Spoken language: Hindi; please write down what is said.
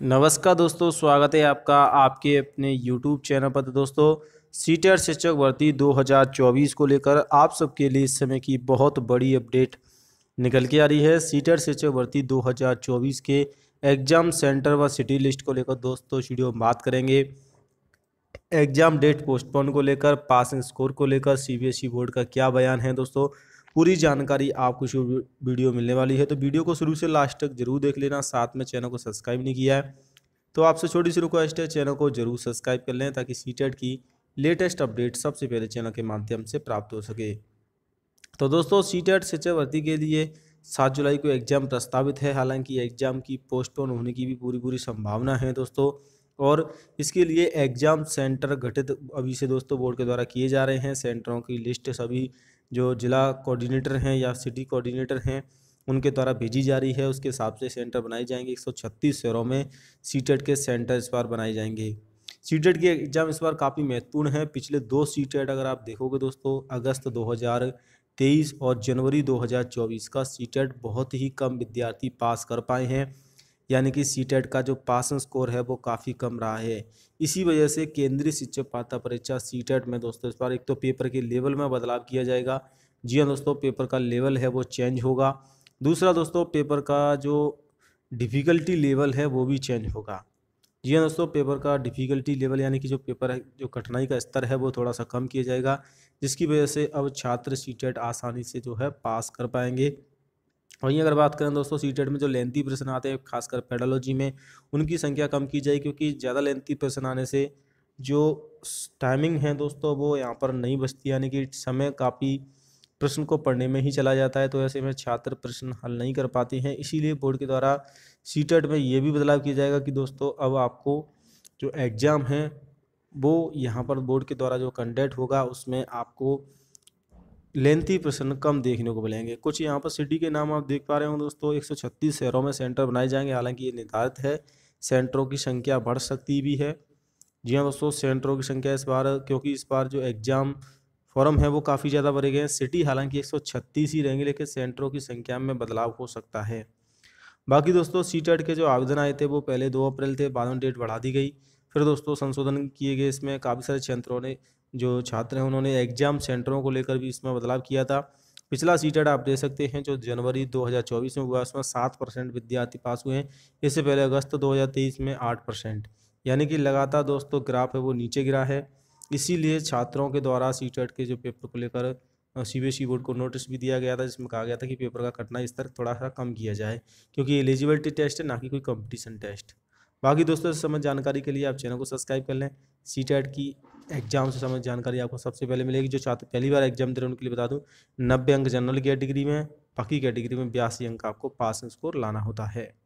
नमस्कार दोस्तों स्वागत है आपका आपके अपने यूट्यूब चैनल पर तो दोस्तों सीटर शिक्षक भर्ती 2024 को लेकर आप सबके लिए इस समय की बहुत बड़ी अपडेट निकल के आ रही है सीटर शिक्षक भर्ती 2024 के एग्ज़ाम सेंटर व सिटी लिस्ट को लेकर दोस्तों वीडियो में बात करेंगे एग्ज़ाम डेट पोस्टपोन को लेकर पासिंग स्कोर को लेकर ई बोर्ड का क्या बयान है दोस्तों पूरी जानकारी आपको इस वीडियो मिलने वाली है तो वीडियो को शुरू से लास्ट तक जरूर देख लेना साथ में चैनल को सब्सक्राइब नहीं किया है तो आपसे छोटी सी रिक्वेस्ट है चैनल को जरूर सब्सक्राइब कर लें ताकि सी e की लेटेस्ट अपडेट सबसे पहले चैनल के माध्यम से प्राप्त हो सके तो दोस्तों सी शिक्षक भर्ती के लिए सात जुलाई को एग्ज़ाम प्रस्तावित है हालांकि एग्ज़ाम की पोस्टपोन होने की भी पूरी पूरी संभावना है दोस्तों और इसके लिए एग्ज़ाम सेंटर गठित अभी से दोस्तों बोर्ड के द्वारा किए जा रहे हैं सेंटरों की लिस्ट सभी जो जिला कोऑर्डिनेटर हैं या सिटी कोऑर्डिनेटर हैं उनके द्वारा भेजी जा रही है उसके हिसाब से सेंटर बनाए जाएंगे 136 शहरों में सीटेट के सेंटर इस बार बनाए जाएंगे सीटेट के एग्ज़ाम इस बार काफ़ी महत्वपूर्ण है पिछले दो सीटेट अगर आप देखोगे दोस्तों अगस्त 2023 और जनवरी 2024 का सीटेट बहुत ही कम विद्यार्थी पास कर पाए हैं यानी कि सी e का जो पास स्कोर है वो काफ़ी कम रहा है इसी वजह से केंद्रीय शिक्षक पात्रता परीक्षा सी e में दोस्तों इस बार एक तो पेपर के लेवल में बदलाव किया जाएगा जी हाँ दोस्तों पेपर का लेवल है वो चेंज होगा दूसरा दोस्तों पेपर का जो डिफ़िकल्टी लेवल है वो भी चेंज होगा जी हाँ दोस्तों पेपर का डिफ़िकल्टी लेवल यानी कि जो पेपर है जो कठिनाई का स्तर है वो थोड़ा सा कम किया जाएगा जिसकी वजह से अब छात्र सी e आसानी से जो है पास कर पाएंगे वहीं अगर बात करें दोस्तों सी e में जो लेंथी प्रश्न आते हैं खासकर पेडोलॉजी में उनकी संख्या कम की जाए क्योंकि ज़्यादा लेंथी प्रश्न आने से जो टाइमिंग है दोस्तों वो यहाँ पर नहीं बचती यानी कि समय काफ़ी प्रश्न को पढ़ने में ही चला जाता है तो ऐसे में छात्र प्रश्न हल नहीं कर पाते हैं इसीलिए बोर्ड के द्वारा सी e में ये भी बदलाव किया जाएगा कि दोस्तों अब आपको जो एग्ज़ाम है वो यहाँ पर बोर्ड के द्वारा जो कंडक्ट होगा उसमें आपको लेंथी प्रश्न कम देखने को मिलेंगे कुछ यहाँ पर सिटी के नाम आप देख पा रहे होंगे दोस्तों एक शहरों में सेंटर बनाए जाएंगे हालांकि ये निर्धारित है सेंटरों की संख्या बढ़ सकती भी है जी हाँ दोस्तों सेंटरों की संख्या इस बार क्योंकि इस बार जो एग्ज़ाम फॉर्म है वो काफ़ी ज़्यादा भरे गए हैं सिटी हालांकि एक ही रहेंगे लेकिन सेंटरों की संख्या में बदलाव हो सकता है बाकी दोस्तों सी के जो आवेदन आए थे वो पहले दो अप्रैल थे बाद में डेट बढ़ा दी गई फिर दोस्तों संशोधन किए गए इसमें काफ़ी सारे क्षेत्रों ने जो छात्र हैं उन्होंने एग्जाम सेंटरों को लेकर भी इसमें बदलाव किया था पिछला सीटेड e आप देख सकते हैं जो जनवरी 2024 में हुआ उसमें सात परसेंट विद्यार्थी पास हुए हैं इससे पहले अगस्त 2023 में आठ परसेंट यानी कि लगातार दोस्तों ग्राफ है वो नीचे गिरा है इसीलिए छात्रों के द्वारा सीटेट e के जो पेपर को लेकर सी बोर्ड e को नोटिस भी दिया गया था जिसमें कहा गया था कि पेपर का कटना स्तर थोड़ा सा कम किया जाए क्योंकि एलिजिबिलिटी टेस्ट है ना कि कोई कॉम्पिटिशन टेस्ट बाकी दोस्तों से समझ जानकारी के लिए आप चैनल को सब्सक्राइब कर लें सी की एग्जाम से समझ जानकारी आपको सबसे पहले मिलेगी जो छात्र पहली बार एग्जाम दे रहे हैं उनके लिए बता दूं नब्बे अंक जनरल कैटेगरी में बाकी कैटेगरी में बयासी अंक आपको पास स्कोर लाना होता है